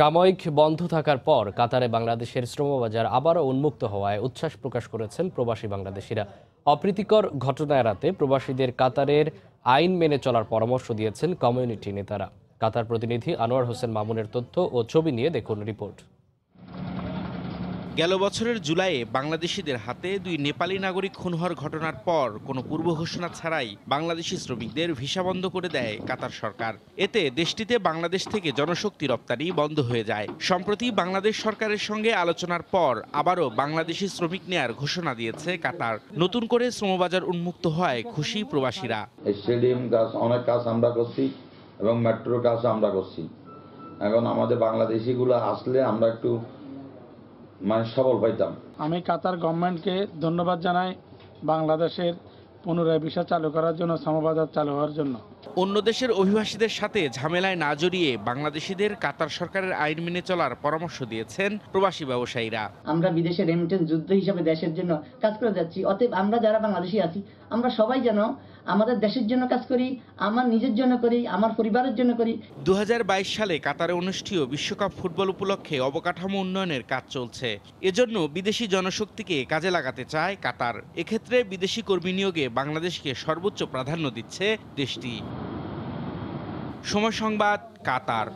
সাময়িক বন্ধ থাকার পর কাতারে বাংলাদেশের শ্রমবাজার আবারও উন্মুক্ত হওয়ায় উচ্ছ্বাস প্রকাশ করেছেন প্রবাসী বাংলাদেশিরা অপ্রীতিকর ঘটনা এড়াতে প্রবাসীদের কাতারের আইন মেনে চলার পরামর্শ দিয়েছেন কমিউনিটি নেতারা কাতার প্রতিনিধি আনোয়ার হোসেন মামুনের তথ্য ও ছবি নিয়ে দেখুন রিপোর্ট গেল বছরের জুলাইয়ে বাংলাদেশিদের হাতে দুই নেপালি নাগরিক খুন হওয়ার ঘটনার পর কোনো পূর্ব ঘোষণা ছাড়াই বাংলাদেশি শ্রমিকদের ভিসা বন্ধ করে দেয় কাতার সরকার এতে দেশটিতে বাংলাদেশ থেকে জনশক্তি রপ্তানি বন্ধ হয়ে যায় সম্প্রতি বাংলাদেশ সরকারের সঙ্গে আলোচনার পর আবারও বাংলাদেশি শ্রমিক নেয়ার ঘোষণা দিয়েছে কাতার নতুন করে শ্রমবাজার উন্মুক্ত হয় খুশি প্রবাসীরা স্টেডিয়াম কাজ অনেক কাজ আমরা করছি এবং মেট্রোর কাজ আমরা করছি এখন আমাদের বাংলাদেশিগুলো আসলে আমরা একটু মানে সবল পাইতাম আমি কাতার গভর্নমেন্টকে ধন্যবাদ জানাই বাংলাদেশের পুনরায় ভিসা চালু করার জন্য সমবাজার চালু হওয়ার জন্য অন্য দেশের অভিবাসীদের সাথে ঝামেলায় না জড়িয়ে বাংলাদেশিদের কাতার সরকারের আইন মেনে চলার পরামর্শ দিয়েছেন প্রবাসী ব্যবসায়ীরা আমরা বিদেশে রেমিটেন্স যুদ্ধ হিসাবে দেশের জন্য কাজ করে যাচ্ছি অতএব আমরা যারা বাংলাদেশি আছি আমরা সবাই যেন আমাদের দেশের জন্য কাজ করি আমার নিজের জন্য করি আমার পরিবারের জন্য করি দু সালে কাতারে অনুষ্ঠিত বিশ্বকাপ ফুটবল উপলক্ষে অবকাঠামো উন্নয়নের কাজ চলছে এজন্য বিদেশি জনশক্তিকে কাজে লাগাতে চায় কাতার এক্ষেত্রে বিদেশি কর্মী নিয়োগে বাংলাদেশকে সর্বোচ্চ প্রাধান্য দিচ্ছে দেশটি সময় সংবাদ কাতার